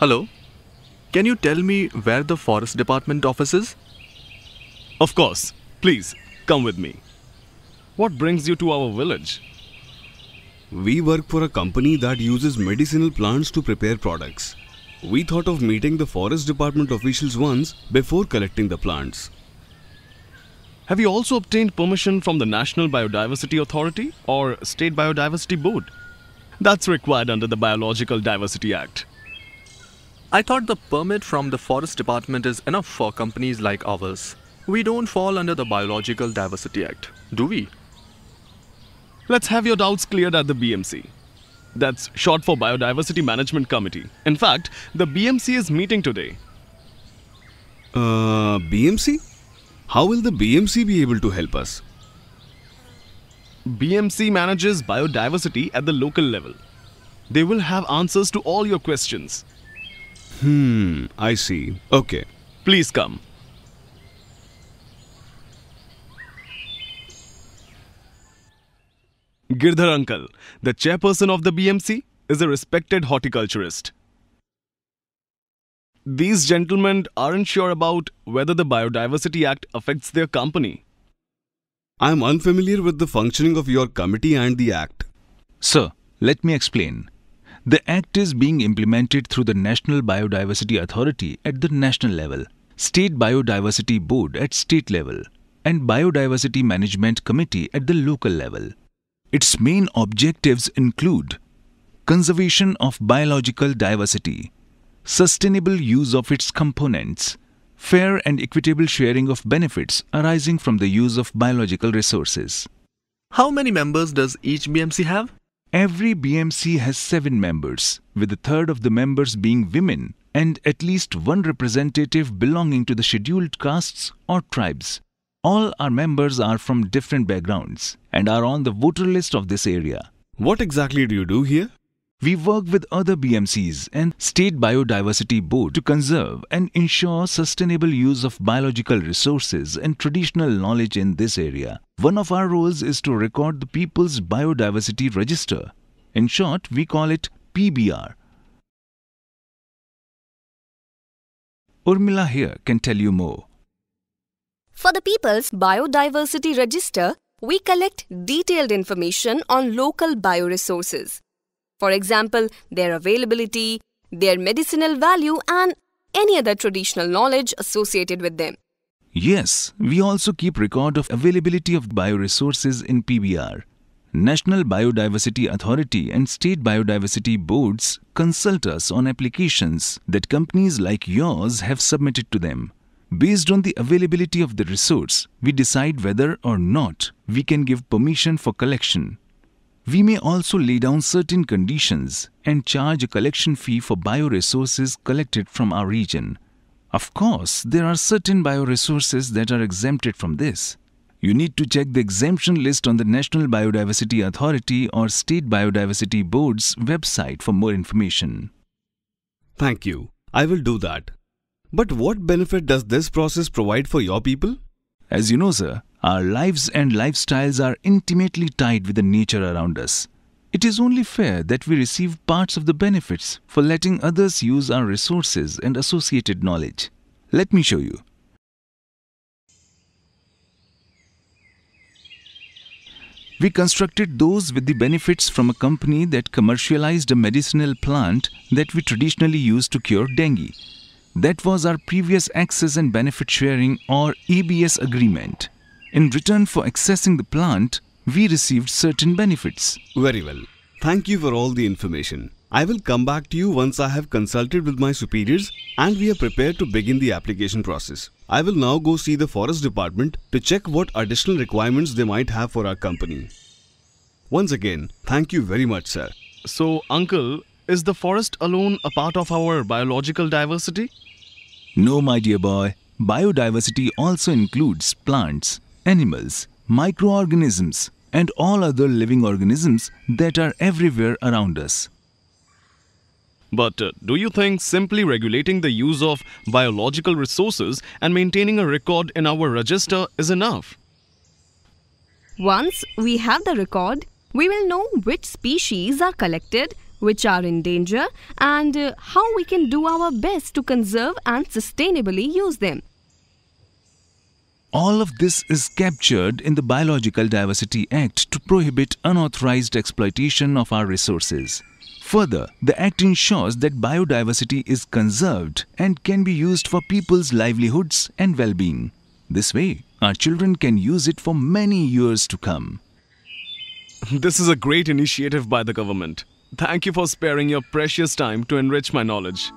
Hello? Can you tell me where the Forest Department office is? Of course. Please, come with me. What brings you to our village? We work for a company that uses medicinal plants to prepare products. We thought of meeting the forest department officials once before collecting the plants. Have you also obtained permission from the National Biodiversity Authority or State Biodiversity Board? That's required under the Biological Diversity Act. I thought the permit from the forest department is enough for companies like ours. We don't fall under the Biological Diversity Act, do we? Let's have your doubts cleared at the BMC. That's short for Biodiversity Management Committee. In fact, the BMC is meeting today. Uh, BMC? How will the BMC be able to help us? BMC manages biodiversity at the local level. They will have answers to all your questions. Hmm, I see. Okay. Please come. Girdhar uncle, the chairperson of the BMC, is a respected horticulturist. These gentlemen aren't sure about whether the Biodiversity Act affects their company. I am unfamiliar with the functioning of your committee and the Act. Sir, let me explain. The Act is being implemented through the National Biodiversity Authority at the national level, State Biodiversity Board at state level, and Biodiversity Management Committee at the local level. Its main objectives include conservation of biological diversity, sustainable use of its components, fair and equitable sharing of benefits arising from the use of biological resources. How many members does each BMC have? Every BMC has seven members, with a third of the members being women and at least one representative belonging to the scheduled castes or tribes. All our members are from different backgrounds and are on the voter list of this area. What exactly do you do here? We work with other BMCs and State Biodiversity Board to conserve and ensure sustainable use of biological resources and traditional knowledge in this area. One of our roles is to record the People's Biodiversity Register. In short, we call it PBR. Urmila here can tell you more. For the People's Biodiversity Register, we collect detailed information on local bioresources. For example, their availability, their medicinal value, and any other traditional knowledge associated with them. Yes, we also keep record of availability of bioresources in PBR. National Biodiversity Authority and state biodiversity boards consult us on applications that companies like yours have submitted to them. Based on the availability of the resource, we decide whether or not we can give permission for collection we may also lay down certain conditions and charge a collection fee for bioresources collected from our region. Of course, there are certain bioresources that are exempted from this. You need to check the exemption list on the National Biodiversity Authority or State Biodiversity Board's website for more information. Thank you. I will do that. But what benefit does this process provide for your people? As you know, sir, our lives and lifestyles are intimately tied with the nature around us. It is only fair that we receive parts of the benefits for letting others use our resources and associated knowledge. Let me show you. We constructed those with the benefits from a company that commercialized a medicinal plant that we traditionally use to cure dengue. That was our previous access and benefit sharing or ABS agreement. In return for accessing the plant, we received certain benefits. Very well. Thank you for all the information. I will come back to you once I have consulted with my superiors and we are prepared to begin the application process. I will now go see the forest department to check what additional requirements they might have for our company. Once again, thank you very much, sir. So, uncle, is the forest alone a part of our biological diversity? No, my dear boy. Biodiversity also includes plants, animals, microorganisms, and all other living organisms that are everywhere around us. But uh, do you think simply regulating the use of biological resources and maintaining a record in our register is enough? Once we have the record, we will know which species are collected, which are in danger, and uh, how we can do our best to conserve and sustainably use them. All of this is captured in the Biological Diversity Act to prohibit unauthorized exploitation of our resources. Further, the Act ensures that biodiversity is conserved and can be used for people's livelihoods and well-being. This way, our children can use it for many years to come. This is a great initiative by the government. Thank you for sparing your precious time to enrich my knowledge.